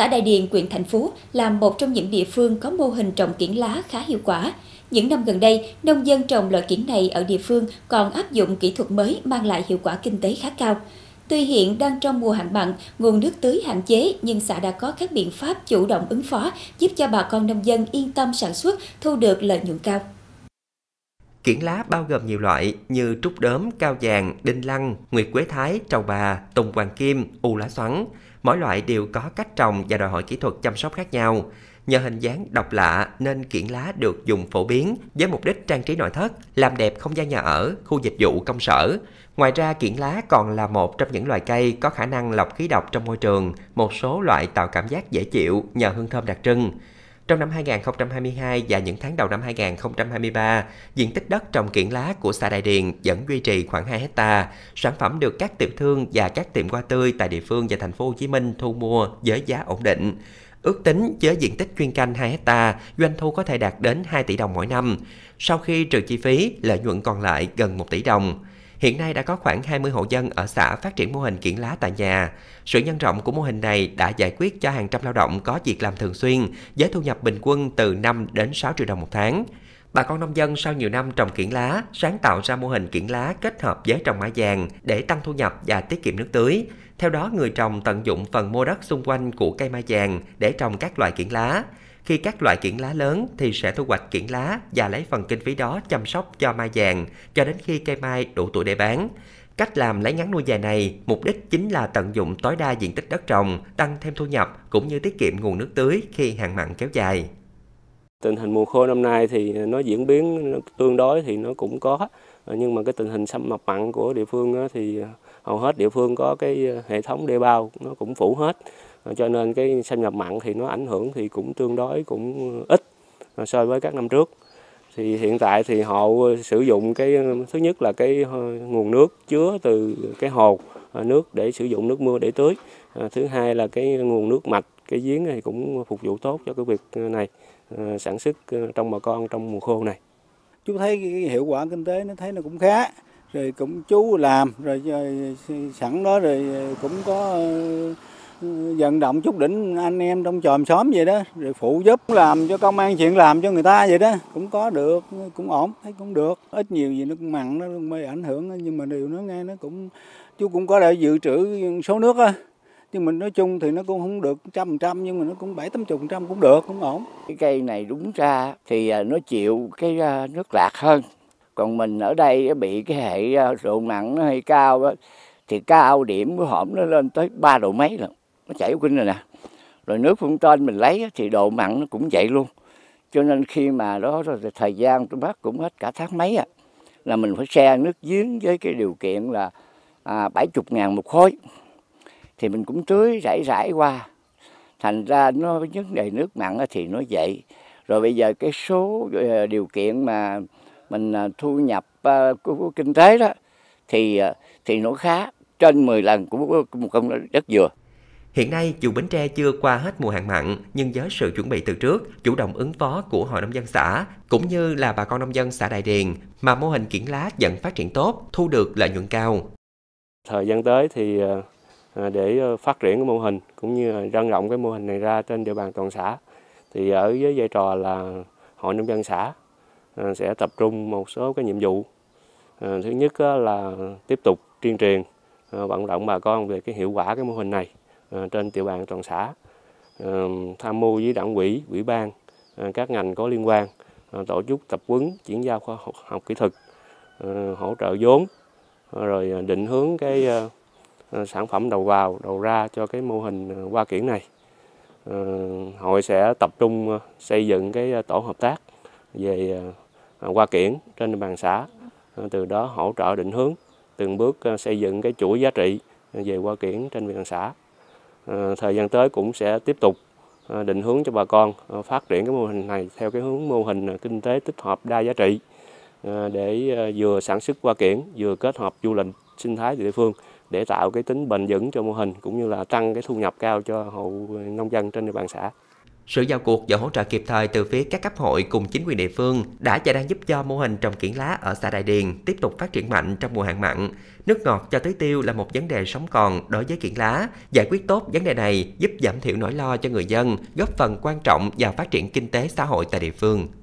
Xã Đại Điền, huyện Thành Phú là một trong những địa phương có mô hình trồng kiển lá khá hiệu quả. Những năm gần đây, nông dân trồng loại kiển này ở địa phương còn áp dụng kỹ thuật mới mang lại hiệu quả kinh tế khá cao. Tuy hiện đang trong mùa hạn mặn, nguồn nước tưới hạn chế nhưng xã đã có các biện pháp chủ động ứng phó giúp cho bà con nông dân yên tâm sản xuất, thu được lợi nhuận cao. Kiển lá bao gồm nhiều loại như trúc đốm, cao vàng, đinh lăng, nguyệt quế thái, trầu bà, tùng hoàng kim, u lá xoắn. Mỗi loại đều có cách trồng và đòi hỏi kỹ thuật chăm sóc khác nhau. Nhờ hình dáng độc lạ nên kiển lá được dùng phổ biến với mục đích trang trí nội thất, làm đẹp không gian nhà ở, khu dịch vụ công sở. Ngoài ra, kiển lá còn là một trong những loài cây có khả năng lọc khí độc trong môi trường, một số loại tạo cảm giác dễ chịu nhờ hương thơm đặc trưng. Trong năm 2022 và những tháng đầu năm 2023, diện tích đất trồng kiển lá của xã Đại Điền vẫn duy trì khoảng 2 hecta. Sản phẩm được các tiểu thương và các tiệm hoa tươi tại địa phương và thành phố Hồ Chí Minh thu mua với giá ổn định. Ước tính với diện tích chuyên canh 2 hecta, doanh thu có thể đạt đến 2 tỷ đồng mỗi năm. Sau khi trừ chi phí, lợi nhuận còn lại gần 1 tỷ đồng. Hiện nay đã có khoảng 20 hộ dân ở xã phát triển mô hình kiển lá tại nhà. Sự nhân rộng của mô hình này đã giải quyết cho hàng trăm lao động có việc làm thường xuyên, với thu nhập bình quân từ 5 đến 6 triệu đồng một tháng. Bà con nông dân sau nhiều năm trồng kiển lá, sáng tạo ra mô hình kiển lá kết hợp với trồng mai vàng để tăng thu nhập và tiết kiệm nước tưới. Theo đó, người trồng tận dụng phần mô đất xung quanh của cây mai vàng để trồng các loại kiển lá. Khi các loại kiển lá lớn thì sẽ thu hoạch kiển lá và lấy phần kinh phí đó chăm sóc cho mai vàng cho đến khi cây mai đủ tuổi để bán. Cách làm lấy ngắn nuôi dài này, mục đích chính là tận dụng tối đa diện tích đất trồng, tăng thêm thu nhập cũng như tiết kiệm nguồn nước tưới khi hạn mặn kéo dài. Tình hình mùa khô năm nay thì nó diễn biến tương đối thì nó cũng có, nhưng mà cái tình hình xâm nhập mặn của địa phương thì hầu hết địa phương có cái hệ thống đê bao nó cũng phủ hết Ờ, cho nên cái xâm nhập mặn thì nó ảnh hưởng thì cũng tương đối cũng ít ờ, so với các năm trước thì hiện tại thì họ sử dụng cái thứ nhất là cái ờ, nguồn nước chứa từ cái hồ nước để sử dụng nước mưa để tưới thứ hai là cái nguồn nước mạch cái giếng này cũng phục vụ tốt cho cái việc này sản xuất trong bà con trong mùa khô này chú thấy cái hiệu quả kinh tế nó thấy nó cũng khá rồi cũng chú làm rồi, rồi sẵn đó rồi cũng có vận động chút đỉnh anh em trong chòm xóm vậy đó rồi phụ giúp làm cho công an chuyện làm cho người ta vậy đó cũng có được cũng ổn thấy cũng được ít nhiều gì nó cũng mặn nó mới ảnh hưởng nhưng mà điều nó nghe nó cũng chú cũng có để dự trữ số nước á nhưng mình nói chung thì nó cũng không được trăm trăm nhưng mà nó cũng bảy tám chục trăm cũng được cũng ổn cái cây này đúng ra thì à, nó chịu cái à, nước lạc hơn còn mình ở đây bị cái hệ à, độ mặn nó hơi cao thì cao điểm của hổm nó lên tới ba độ mấy lần nó chảy kinh rồi nè rồi nước phun tên mình lấy thì độ mặn nó cũng vậy luôn cho nên khi mà đó rồi thời gian tôi bắt cũng hết cả tháng mấy à là mình phải xe nước giếng với cái điều kiện là à, bảy chục ngàn một khối thì mình cũng tưới rải rải qua thành ra nó vấn đề nước mặn thì nó vậy rồi bây giờ cái số ờ, điều kiện mà mình à, thu nhập ờ, của kinh tế đó thì ờ, thì nó khá trên 10 lần của một công đất dừa Hiện nay, dù Bến Tre chưa qua hết mùa hạn mặn, nhưng với sự chuẩn bị từ trước, chủ động ứng phó của Hội Nông dân xã, cũng như là bà con nông dân xã Đại Điền, mà mô hình kiển lá vẫn phát triển tốt, thu được lợi nhuận cao. Thời gian tới thì à, để à, phát triển cái mô hình cũng như lan rộng cái mô hình này ra trên địa bàn toàn xã thì ở với vai trò là hội nông dân xã à, sẽ tập trung một số cái nhiệm vụ thứ nhất là tiếp tục tuyên truyền vận động bà con về cái hiệu quả cái mô hình này À, trên địa bàn toàn xã à, tham mưu với đảng quỹ, ủy ban, à, các ngành có liên quan tổ chức tập huấn chuyển giao khoa học, học kỹ thuật, hỗ trợ vốn, rồi định hướng cái sản phẩm đầu vào, đầu ra cho cái mô hình hoa kiển này. Hội sẽ tập trung xây dựng cái tổ hợp tác về hoa kiển trên địa bàn xã, từ đó hỗ trợ định hướng từng bước xây dựng cái chuỗi giá trị về hoa kiển trên địa bàn xã. Ờ, thời gian tới cũng sẽ tiếp tục ờ, định hướng cho bà con ờ, phát triển cái mô hình này theo cái hướng mô hình kinh tế tích hợp đa giá trị để vừa sản xuất qua kiển vừa kết hợp du lịch sinh thái địa phương để tạo cái tính bền vững cho mô hình cũng như là tăng cái thu nhập cao cho hộ nông dân trên địa bàn xã sự vào cuộc và hỗ trợ kịp thời từ phía các cấp hội cùng chính quyền địa phương đã và đang giúp cho mô hình trồng kiển lá ở xã Đại Điền tiếp tục phát triển mạnh trong mùa hạn mặn. Nước ngọt cho tưới tiêu là một vấn đề sống còn đối với kiển lá. Giải quyết tốt vấn đề này giúp giảm thiểu nỗi lo cho người dân, góp phần quan trọng vào phát triển kinh tế xã hội tại địa phương.